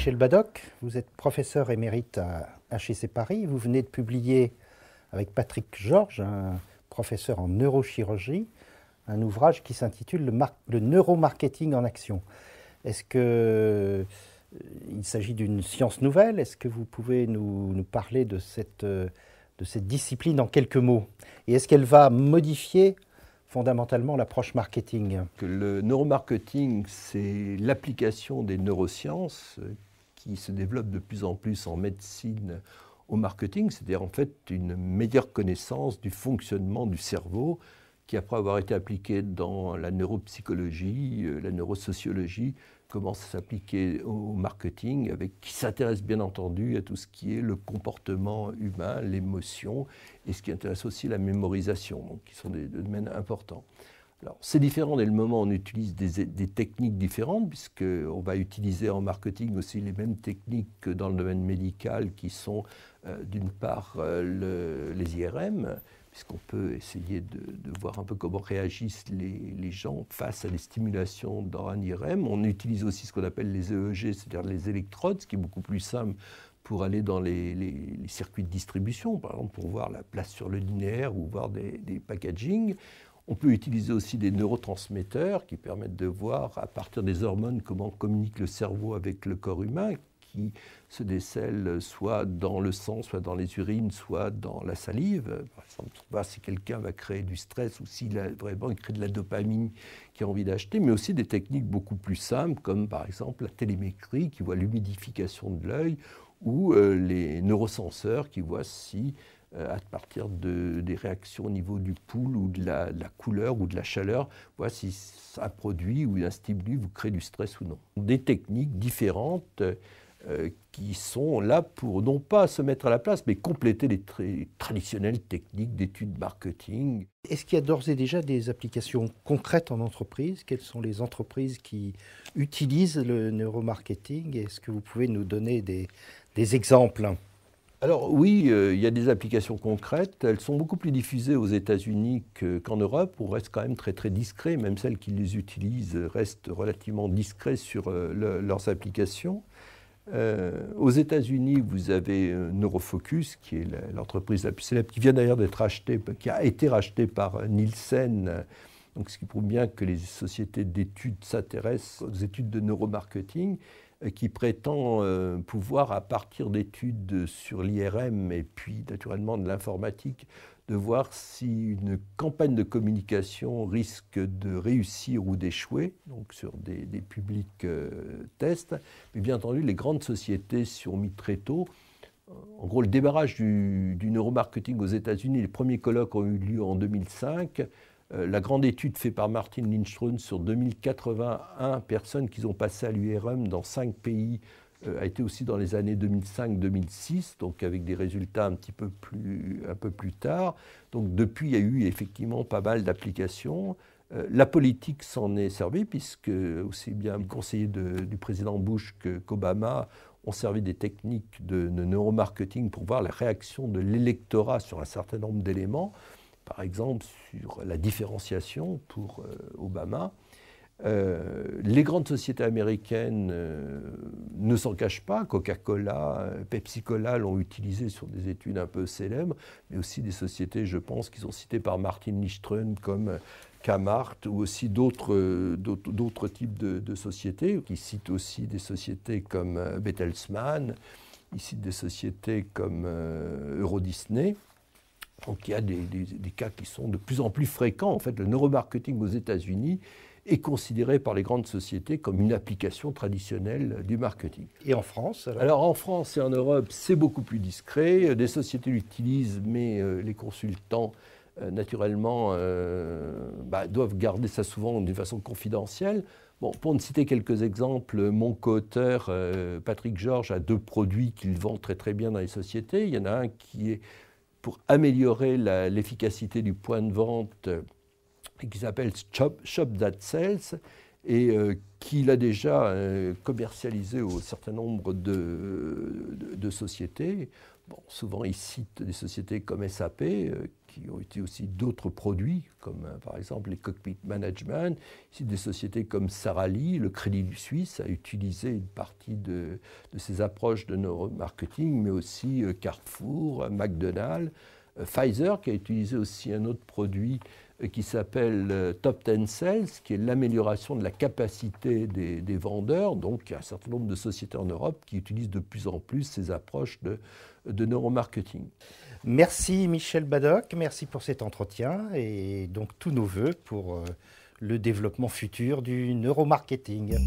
Michel Badoc, vous êtes professeur émérite à HEC Paris. Vous venez de publier avec Patrick Georges, un professeur en neurochirurgie, un ouvrage qui s'intitule le, neuromarketing en action. Est-ce que euh, il s'agit d'une science nouvelle Est-ce que vous pouvez nous, parler de cette, euh, de cette discipline en quelques mots Et est-ce qu'elle va modifier fondamentalement l'approche marketing Le neuromarketing, c'est l'application des neurosciences qui se développe de plus en plus en médecine, au marketing, c'est-à-dire en fait une meilleure connaissance du fonctionnement du cerveau qui, après avoir été appliquée dans la neuropsychologie, euh, la neurosociologie, commence à s'appliquer au marketing, avec qui s'intéresse bien entendu à tout ce qui est le comportement humain, l'émotion, et ce qui intéresse aussi la mémorisation, donc qui sont des domaines importants c'est différent dès le moment où on utilise des, techniques différentes, puisqu'on va utiliser en marketing aussi les mêmes techniques que dans le domaine médical, qui sont euh, d'une part euh, les IRM, puisqu'on peut essayer de, voir un peu comment réagissent les, gens face à des stimulations dans un IRM. On utilise aussi ce qu'on appelle les EEG, c'est-à-dire les électrodes, ce qui est beaucoup plus simple pour aller dans les, circuits de distribution, par exemple pour voir la place sur le linéaire ou voir des, des packagings. On peut utiliser aussi des neurotransmetteurs qui permettent de voir à partir des hormones comment communique le cerveau avec le corps humain qui se décèlent soit dans le sang, soit dans les urines, soit dans la salive. Par exemple, voir si quelqu'un va créer du stress ou s'il a vraiment créé crée de la dopamine qui a envie d'acheter, mais aussi des techniques beaucoup plus simples comme par exemple la télémétrie qui voit l'humidification de l'œil ou euh, les neurosenseurs qui voient si euh, à partir de, des réactions au niveau du pouls ou de la, couleur ou de la chaleur, voir si un produit ou un vous crée du stress ou non. Des techniques différentes euh, qui sont là pour non pas se mettre à la place, mais compléter les traditionnelles techniques d'études marketing. Est-ce qu'il y a d'ores et déjà des applications concrètes en entreprise Quelles sont les entreprises qui utilisent le neuromarketing Est-ce que vous pouvez nous donner des, des exemples alors oui, euh, il y a des applications concrètes. Elles sont beaucoup plus diffusées aux États-Unis qu'en Europe. On reste quand même très très discret. Même celles qui les utilisent restent relativement discrets sur euh, leurs applications. Euh, aux États-Unis, vous avez Neurofocus, qui est l'entreprise la, plus célèbre, qui vient d'ailleurs d'être rachetée, qui a été rachetée par Nielsen donc, ce qui prouve bien que les sociétés d'études s'intéressent aux études de neuromarketing euh, qui prétend euh, pouvoir, à partir d'études sur l'IRM et puis naturellement de l'informatique, de voir si une campagne de communication risque de réussir ou d'échouer, donc sur des, publics euh, tests. Mais bien entendu, les grandes sociétés s'ont ont mis très tôt. En gros, le débarrage du, du neuromarketing aux États-Unis, les premiers colloques ont eu lieu en 2005. Euh, la grande étude faite par Martin Lindström sur 2081 personnes qui ont passé à l'URM dans cinq pays euh, a été aussi dans les années 2005-2006, donc avec des résultats un petit peu plus, tard. Donc depuis, il y a eu effectivement pas mal d'applications. Euh, la politique s'en est servie, puisque aussi bien le conseiller du président Bush qu'Obama ont servi des techniques de neuromarketing pour voir la réaction de l'électorat sur un certain nombre d'éléments par exemple sur la différenciation pour euh, Obama. Euh, les grandes sociétés américaines euh, ne s'en cachent pas. Coca-Cola, Pepsi-Cola l'ont utilisé sur des études un peu célèbres, mais aussi des sociétés, je pense, qui sont citées par Martin Lichtrun comme Camart ou aussi d'autres, types de, sociétés, qui citent aussi des sociétés comme Bettelsmann, ils citent des sociétés comme Eurodisney. Euro Disney. Donc il y a des, cas qui sont de plus en plus fréquents. En fait, le neuromarketing aux États-Unis est considéré par les grandes sociétés comme une application traditionnelle du marketing. Et en France Alors, en France et en Europe, c'est beaucoup plus discret. Des sociétés l'utilisent, mais euh, les consultants, euh, naturellement, euh, bah, doivent garder ça souvent d'une façon confidentielle. Bon, pour ne citer quelques exemples, mon co-auteur Patrick Georges a deux produits qu'il vend très très bien dans les sociétés. Il y en a un qui est pour améliorer l'efficacité du point de vente euh, qui s'appelle Shop, Shop, That Sells et euh, qu'il a déjà euh, commercialisé au certain nombre de, de, sociétés. Bon, souvent, il cite des sociétés comme SAP qui ont été aussi d'autres produits, comme euh, par exemple les cockpit management. Ici, des sociétés comme Sarali, le Crédit Suisse a utilisé une partie de, de ces approches de neuromarketing, mais aussi euh, Carrefour, euh, McDonald's, Pfizer qui a utilisé aussi un autre produit qui s'appelle euh, Top 10 Sales, qui est l'amélioration de la capacité des, vendeurs. Donc, il y a un certain nombre de sociétés en Europe qui utilisent de plus en plus ces approches de, de neuromarketing. Merci Michel Badoc, merci pour cet entretien et donc tous nos voeux pour euh, le développement futur du neuromarketing.